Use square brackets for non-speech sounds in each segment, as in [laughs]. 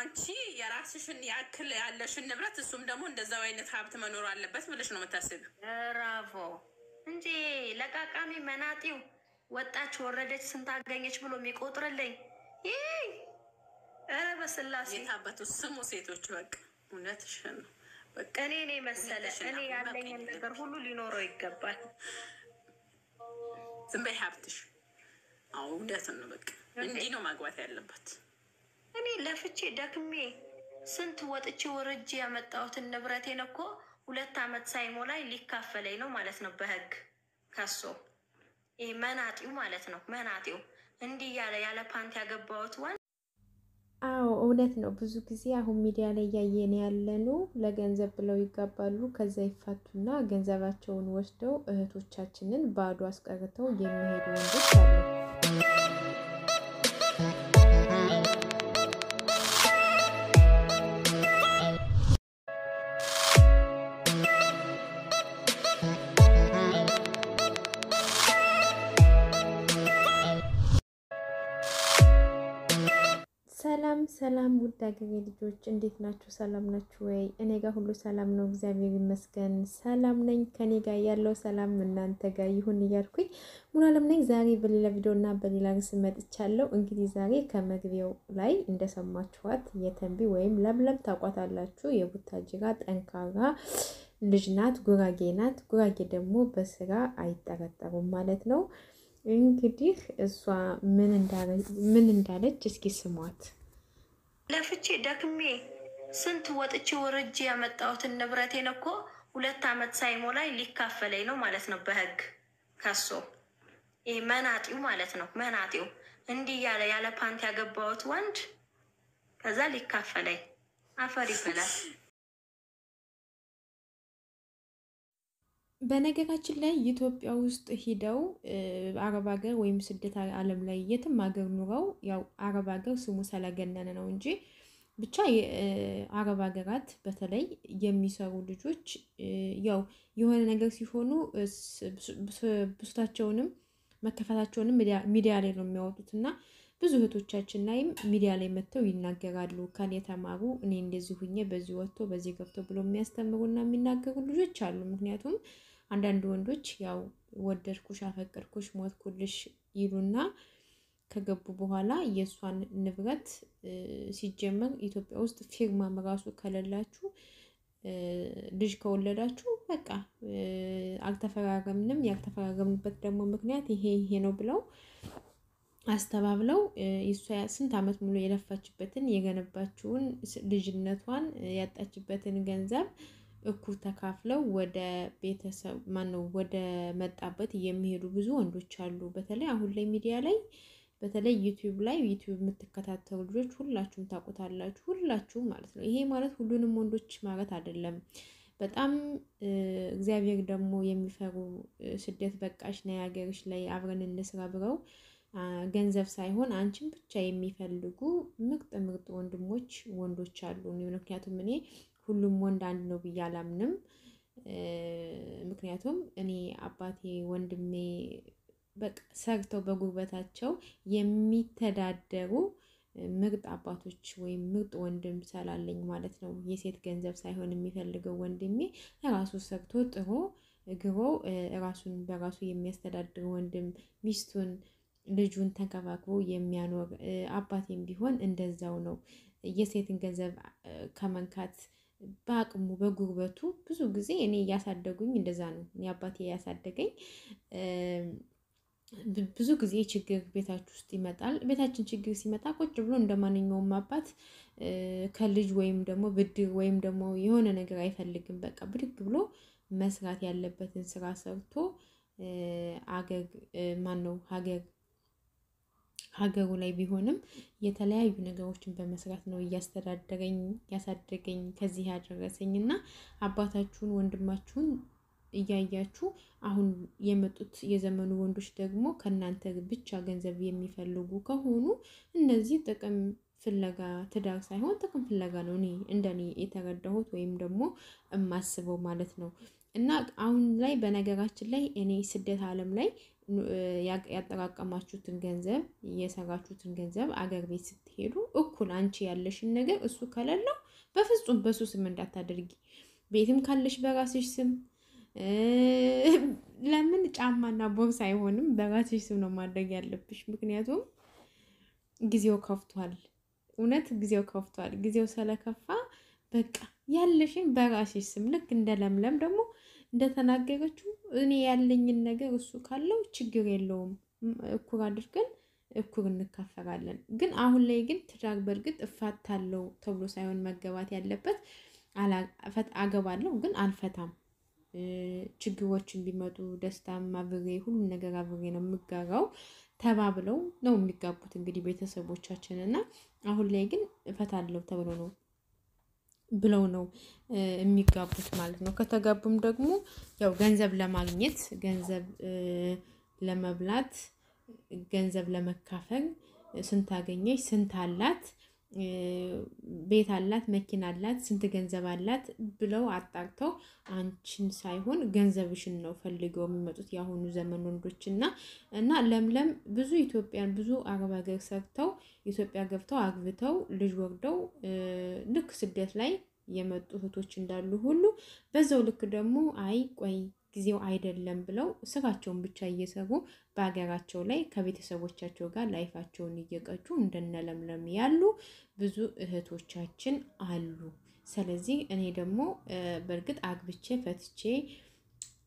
አንቺ የራስሽን ያክል ያለሽን ንብረት እሱም ደግሞ እንደዛው አይነት ሀብት መኖር አለበት ብለሽ ነው የምታስቢው። ራቮ እንጂ ለቃቃሚ መናጢው ወጣች ወረደች ስንት አገኘች ብሎ የሚቆጥርልኝ ይህ ኧረ በስላሴ የታበቱ ስሙ ሴቶች በቃ እውነትሽን ነው። እኔ እኔ መሰለ እኔ ያለኝን ነገር ሁሉ ሊኖረው ይገባል። ዝም በይ ሀብትሽ። አዎ እውነት ነው በቃ እንዲህ ነው ማግባት ያለባት። እኔ ለፍቼ ደክሜ ስንት ወጥቼ ወርጄ ያመጣሁትን ንብረቴን እኮ ሁለት ዓመት ሳይሞላኝ ሊካፈለኝ ነው ማለት ነው በህግ ከሶ ይህ መናጢው ማለት ነው መናጢው እንዲህ ያለ ያለ ፓንት ያገባሁት ዋን አዎ እውነት ነው። ብዙ ጊዜ አሁን ሚዲያ ላይ እያየን ያለኑ ለገንዘብ ብለው ይጋባሉ። ከዛ ይፋቱና ገንዘባቸውን ወስደው እህቶቻችንን ባዶ አስቀርተው የሚሄዱ ወንዶች አሉ። ሰላም ውድ አገሬ ልጆች እንዴት ናችሁ? ሰላም ናችሁ ወይ? እኔ ጋር ሁሉ ሰላም ነው፣ እግዚአብሔር ይመስገን። ሰላም ነኝ። ከኔ ጋር ያለው ሰላም እናንተ ጋር ይሁን እያልኩኝ አለም ነኝ። ዛሬ በሌላ ቪዲዮ እና በሌላ ርዕስ መጥቻለሁ። እንግዲህ ዛሬ ከመግቢያው ላይ እንደሰማችኋት የተንቢ ወይም ለምለም ታውቋታላችሁ። የቡታጅራ ጠንካራ ልጅ ናት፣ ጉራጌ ናት። ጉራጌ ደግሞ በስራ አይጠረጠሩም ማለት ነው። እንግዲህ እሷ ምን እንዳለች እስኪ ስሟት። ለፍቼ ደክሜ ስንት ወጥቼ ወርጄ ያመጣሁትን ንብረቴን እኮ ሁለት ዓመት ሳይሞላኝ ሊካፈለኝ ነው ማለት ነው። በህግ ከሶ ይህ መናጢው ማለት ነው። መናጢው እንዲህ ያለ ያለ ፓንት ያገባሁት ወንድ ከዛ ሊካፈለኝ አፈር ይበላል። [laughs] በነገራችን ላይ ኢትዮጵያ ውስጥ ሂደው አረብ ሀገር ወይም ስደት ዓለም ላይ የትም ሀገር ኑረው ያው አረብ ሀገር ስሙ ስለገነነ ነው እንጂ ብቻ የአረብ ሀገራት በተለይ የሚሰሩ ልጆች ያው የሆነ ነገር ሲሆኑ ብሶታቸውንም መከፋታቸውንም ሚዲያ ላይ ነው የሚያወጡት እና ብዙ እህቶቻችን ላይም ሚዲያ ላይ መጥተው ይናገራሉ። ከን የተማሩ እኔ እንደዚህ ሁኜ በዚህ ወጥቶ በዚህ ገብቶ ብሎ የሚያስተምሩና የሚናገሩ ልጆች አሉ። ምክንያቱም አንዳንድ ወንዶች ያው ወደድኩሽ፣ አፈቀድኩሽ፣ ሞትኩልሽ ይሉና ከገቡ በኋላ የእሷን ንብረት ሲጀመር ኢትዮጵያ ውስጥ ፊርማ ራሱ ከሌላችሁ ልጅ ከወለዳችሁ በቃ አልተፈራረምንም፣ ያልተፈራረምንበት ደግሞ ምክንያት ይሄ ይሄ ነው ብለው አስተባብለው የእሷ ስንት ዓመት ሙሉ የለፋችበትን የገነባችውን ልጅነቷን ያጣችበትን ገንዘብ እኩል ተካፍለው ወደ ቤተሰብ ማነው ወደ መጣበት የሚሄዱ ብዙ ወንዶች አሉ። በተለይ አሁን ላይ ሚዲያ ላይ በተለይ ዩቲዩብ ላይ ዩቲዩብ የምትከታተሉ ልጆች ሁላችሁም ታውቁታላችሁ፣ ሁላችሁም ማለት ነው። ይሄ ማለት ሁሉንም ወንዶች ማለት አይደለም። በጣም እግዚአብሔር ደግሞ የሚፈሩ ስደት በቃሽ ና የሀገርሽ ላይ አብረን እንስራ ብለው ገንዘብ ሳይሆን አንቺን ብቻ የሚፈልጉ ምርጥ ምርጥ ወንድሞች ወንዶች አሉ። ምክንያቱም እኔ ሁሉም ወንድ አንድ ነው ብዬ አላምንም። ምክንያቱም እኔ አባቴ፣ ወንድሜ በቃ ሰርተው በጉልበታቸው የሚተዳደሩ ምርጥ አባቶች ወይም ምርጥ ወንድም ስላለኝ ማለት ነው። የሴት ገንዘብ ሳይሆን የሚፈልገው ወንድሜ እራሱ ሰርቶ ጥሮ ግሮ እራሱን በራሱ የሚያስተዳድር ወንድም ሚስቱን ልጁን ተንከባክቦ የሚያኖር አባቴም ቢሆን እንደዛው ነው። የሴትን ገንዘብ ከመንካት በአቅሙ በጉርበቱ ብዙ ጊዜ እኔ እያሳደጉኝ እንደዛ ነው። እኔ አባቴ እያሳደገኝ ብዙ ጊዜ ችግር ቤታችሁ ውስጥ ይመጣል። ቤታችን ችግር ሲመጣ ቁጭ ብሎ እንደ ማንኛውም አባት ከልጅ ወይም ደግሞ ብድር ወይም ደግሞ የሆነ ነገር አይፈልግም። በቃ ብድግ ብሎ መስራት ያለበትን ስራ ሰርቶ አገር ማን ነው ሀገር ሀገሩ ላይ ቢሆንም የተለያዩ ነገሮችን በመስራት ነው እያስተዳደረኝ ያሳደገኝ ከዚህ ያደረሰኝ እና አባታችሁን ወንድማችሁን እያያችሁ አሁን የመጡት የዘመኑ ወንዶች ደግሞ ከእናንተ ብቻ ገንዘብ የሚፈልጉ ከሆኑ እነዚህ ጥቅም ፍለጋ ትዳር ሳይሆን ጥቅም ፍለጋ ነው እኔ እንደኔ የተረዳሁት ወይም ደግሞ የማስበው ማለት ነው። እና አሁን ላይ በነገራችን ላይ እኔ ስደት ዓለም ላይ ያጠራቀማችሁትን ገንዘብ የሰራችሁትን ገንዘብ አገር ቤት ስትሄዱ እኩል አንቺ ያለሽን ነገር እሱ ከሌለው በፍጹም በሱ ስም እንዳታደርጊ። ቤትም ካለሽ በራስሽ ስም ለምን ጫማና ቦርሳ አይሆንም? በራስሽ ስም ነው ማድረግ ያለብሽ። ምክንያቱም ጊዜው ከፍቷል። እውነት ጊዜው ከፍቷል። ጊዜው ስለከፋ በቃ ያለሽን በራስሽ ስም ልክ እንደ ለምለም ደግሞ እንደተናገረችው እኔ ያለኝን ነገር እሱ ካለው ችግር የለውም እኩር አድርገን እኩር እንካፈራለን። ግን አሁን ላይ ግን ትዳር በእርግጥ እፋታለሁ ተብሎ ሳይሆን መገባት ያለበት አገባለሁ ግን አልፈታም። ችግሮችን ቢመጡ ደስታም አብሬ ሁሉም ነገር አብሬ ነው የምጋራው ተባብለው ነው የሚጋቡት እንግዲህ ቤተሰቦቻችን እና አሁን ላይ ግን እፈታለሁ ተብሎ ነው ብለው ነው የሚጋቡት ማለት ነው። ከተጋቡም ደግሞ ያው ገንዘብ ለማግኘት ገንዘብ ለመብላት ገንዘብ ለመካፈል ስንት አገኘች ስንት አላት ቤት አላት፣ መኪና አላት፣ ስንት ገንዘብ አላት ብለው አጣርተው አንቺን ሳይሆን ገንዘብሽን ነው ፈልገው የሚመጡት የአሁኑ ዘመን ወንዶች እና እና ለምለም ብዙ ኢትዮጵያን ብዙ አረብ ሀገር ሰርተው ኢትዮጵያ ገብተው አግብተው ልጅ ወርደው ልክ ስደት ላይ የመጡ እህቶች እንዳሉ ሁሉ በዛው ልክ ደግሞ አይ ቆይ ጊዜው አይደለም ብለው ስጋቸውን ብቻ እየሰሩ በሀገራቸው ላይ ከቤተሰቦቻቸው ጋር ላይፋቸውን እየቀጩ እንደነለምለም ያሉ ብዙ እህቶቻችን አሉ። ስለዚህ እኔ ደግሞ በእርግጥ አግብቼ ፈትቼ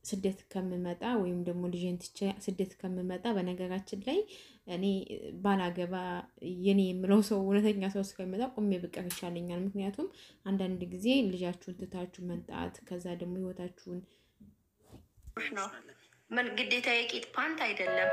ስደት ከምመጣ ወይም ደግሞ ልጄን ትቼ ስደት ከምመጣ፣ በነገራችን ላይ እኔ ባላገባ የኔ የምለው ሰው እውነተኛ ሰው እስከሚመጣ ቁሜ ብቀር ይሻለኛል። ምክንያቱም አንዳንድ ጊዜ ልጃችሁን ትታችሁ መምጣት ከዛ ደግሞ ህይወታችሁን ነው። ምን ግዴታ የቂጥ ፓንት አይደለም።